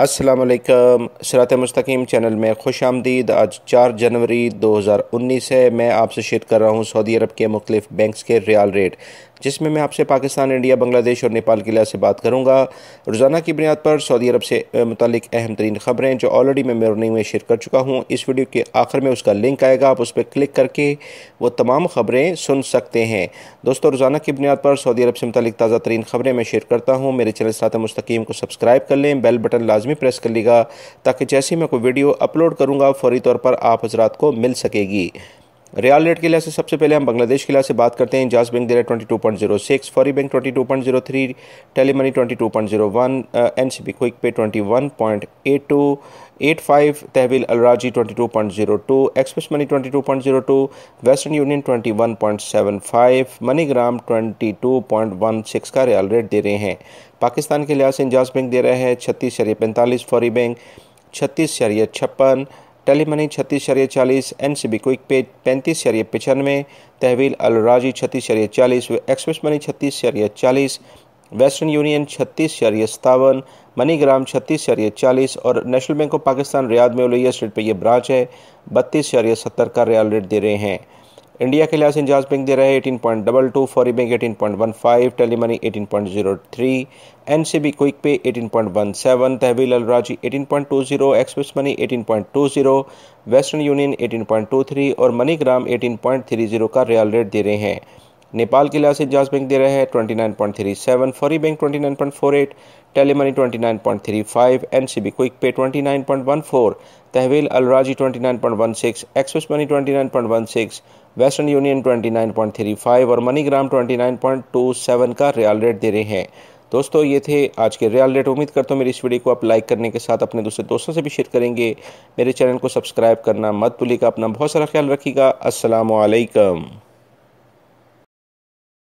असलकम शरात मुस्तकीम चैनल में खुश आमदीद आज 4 जनवरी 2019 है मैं आपसे शेयर कर रहा हूँ सऊदी अरब के मुख्तफ बैंक्स के रियाल रेट जिसमें मैं आपसे पाकिस्तान इंडिया बांग्लादेश और नेपाल के लिहाज से बात करूँगा रोज़ाना की बुनियाद पर सऊदी अरब से मतलब अहम तरीन ख़बरें जो ऑलरेडी मैं मेरनी में शेयर कर चुका हूँ इस वीडियो के आखिर में उसका लिंक आएगा आप उस पर क्लिक करके वो तमाम ख़बरें सुन सकते हैं दोस्तों रोज़ाना की बुनियाद पर सऊदी अरब से मतलब ताज़ा तरीन ख़बरें मैं शेयर करता हूँ मेरे चैनल साथ मुस्तकीम को सब्सक्राइब कर लें बेल बटन लाज लाजमी प्रेस कर लीजिएगा ताकि जैसे ही मैं कोई वीडियो अपलोड करूँगा फौरी तौर पर आप हजरात को मिल सकेगी रियाल रेट के लिहाज से सबसे पहले हम बांग्लादेश के लिहाज से बात करते हैं जास बैंक दे रहा है twenty two point zero six Fawri bank twenty two point zero three Tele Money twenty two point zero one N C B Quick Pay twenty one point eight two eight five Tahweel Al Rajhi twenty two point zero two Express Money twenty two point zero two Western Union twenty one point seven five MoneyGram twenty two point one six का riyal rate दे रहे हैं पाकिस्तान के लिहाज से इंजाज bank दे रहे हैं छत्तीस शरीय पैंतालीस फॉरी बैंक छत्तीस शरीय छप्पन टेली मनी छत्तीस शरीय चालीस एन सी बी क्विक पे पैंतीस शरीय पचानवे तहवील अलराजी छत्तीस शरीय चालीस व एक्सप्रेस मनी छत्तीस शरीय चालीस वेस्टर्न यूनियन छत्तीस शरीय सतावन मनीग्राम छत्तीस शरीय चालीस और National Bank of Pakistan Riyadh में उलैया स्ट्रीट पर यह ब्रांच है बत्तीस शरीय सत्तर का रियाल रेट दे रहे हैं इंडिया के लिहाज इंजाज बैंक दे रहे हैं eighteen point double two Fawri bank eighteen point one five Tele Money eighteen point zero three N C B Quick Pay eighteen point one seven Tahweel Al Rajhi eighteen point two zero Express Money eighteen point two zero Western Union eighteen point two three और MoneyGram eighteen point three zero का riyal rate दे रहे हैं नेपाल के लिहाज इंजाज bank दे रहे हैं twenty nine point three seven Fawri bank twenty nine point four eight Tele Money twenty nine point three five N C B Quick Pay twenty nine point one four Tahweel Al Rajhi twenty nine point one six Express Money twenty nine point one six Western Union 29.35 और money ग्राम 29.27 का riyal rate दे रहे हैं दोस्तों ये थे आज के रियल रेट उम्मीद करता हूँ मेरी इस वीडियो को आप लाइक करने के साथ अपने दूसरे दोस्तों से भी शेयर करेंगे मेरे चैनल को सब्सक्राइब करना मत भूलिएगा अपना बहुत सारा ख्याल रखिएगा असलकम